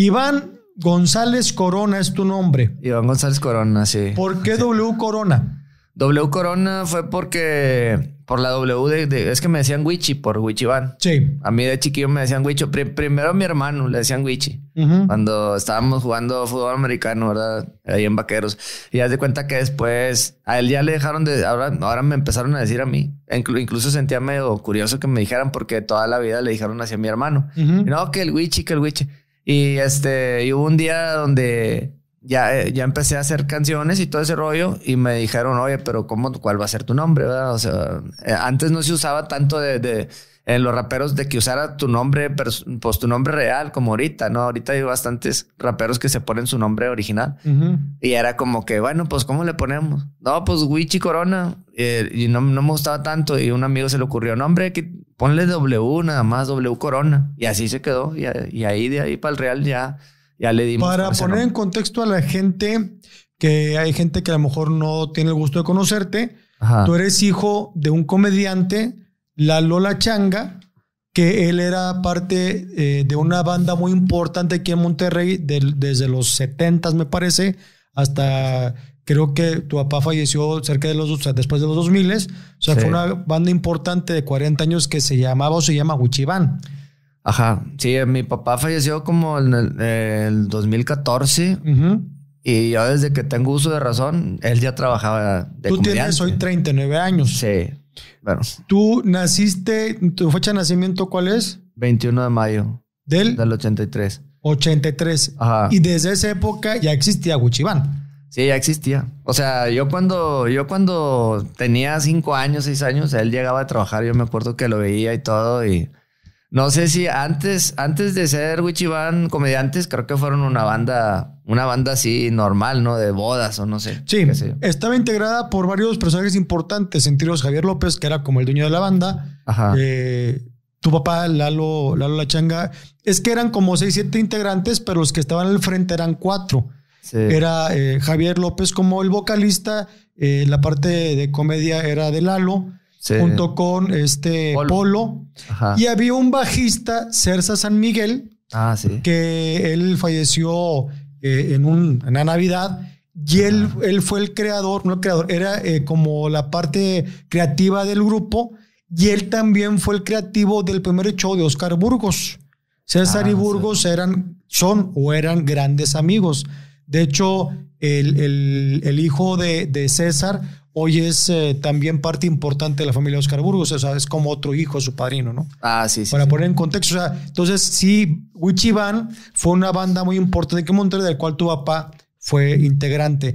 Iván González Corona es tu nombre. Iván González Corona, sí. ¿Por qué W Corona? W Corona fue porque por la W de, es que me decían Wichi por Iván. Sí. A mí de chiquillo me decían Wicho. primero mi hermano le decían Wichi. Cuando estábamos jugando fútbol americano, ¿verdad? Ahí en vaqueros. Y haz de cuenta que después a él ya le dejaron de. Ahora, ahora me empezaron a decir a mí. incluso sentía medio curioso que me dijeran porque toda la vida le dijeron hacia a mi hermano. No, que el Wichi, que el Wichi. Y este, y hubo un día donde ya, eh, ya empecé a hacer canciones y todo ese rollo y me dijeron, oye, pero ¿cómo, cuál va a ser tu nombre? O sea, eh, antes no se usaba tanto de, en los raperos de que usara tu nombre, pues tu nombre real, como ahorita, ¿no? Ahorita hay bastantes raperos que se ponen su nombre original. Y era como que, bueno, pues ¿cómo le ponemos? No, pues Wichi Corona. Eh, y no, no, me gustaba tanto. Y un amigo se le ocurrió, un que ponle W nada más, W Corona. Y así se quedó. Y, ahí de ahí para el Real ya, ya le dimos. Para poner en contexto a la gente, que hay gente que a lo mejor no tiene el gusto de conocerte, tú eres hijo de un comediante, la Lola Changa, que él era parte eh, de una banda muy importante aquí en Monterrey desde los 70, me parece, hasta Creo que tu papá falleció cerca de los, después de los 2000. O sea, fue una banda importante de 40 años que se llamaba o se llama Wichiban. Ajá. Sí, eh, mi papá falleció como en el, 2014. Y yo desde que tengo uso de razón, él ya trabajaba de Tú tienes hoy 39 años. Sí. Bueno. ¿Tú naciste, tu fecha de nacimiento cuál es? 21 de mayo. ¿Del? Del 83. 83. Ajá. Y desde esa época ya existía Wichiban. Sí, ya existía. O sea, yo cuando, yo cuando tenía cinco años, seis años, él llegaba a trabajar, yo me acuerdo que lo veía y todo. Y no sé si antes, antes de ser Wichiban comediantes, creo que fueron una banda, una banda así normal, ¿no? De bodas o no sé. Sí, estaba integrada por varios personajes importantes, entre ellos Javier López, que era como el dueño de la banda. Eh, tu papá, Lalo, Lalo La Changa, es que eran como seis, siete integrantes, pero los que estaban al frente eran cuatro. Era eh, Javier López como el vocalista, eh, la parte de comedia era de Lalo, junto con este Polo. Y había un bajista, Cersa San Miguel, ah, que él falleció eh, en, un, Navidad. Y él, él, fue el creador, no el creador, era como la parte creativa del grupo. Y él también fue el creativo del primer show de Oscar Burgos. César y ah, Burgos eran, son o eran grandes amigos. De hecho, el, el, hijo de, César hoy es eh, también parte importante de la familia Oscar Burgos, o sea, es como otro hijo, su padrino, ¿no? Ah, sí, sí. Para poner en contexto, o sea, entonces sí, Wichiban fue una banda muy importante que Monterrey, del cual tu papá fue integrante.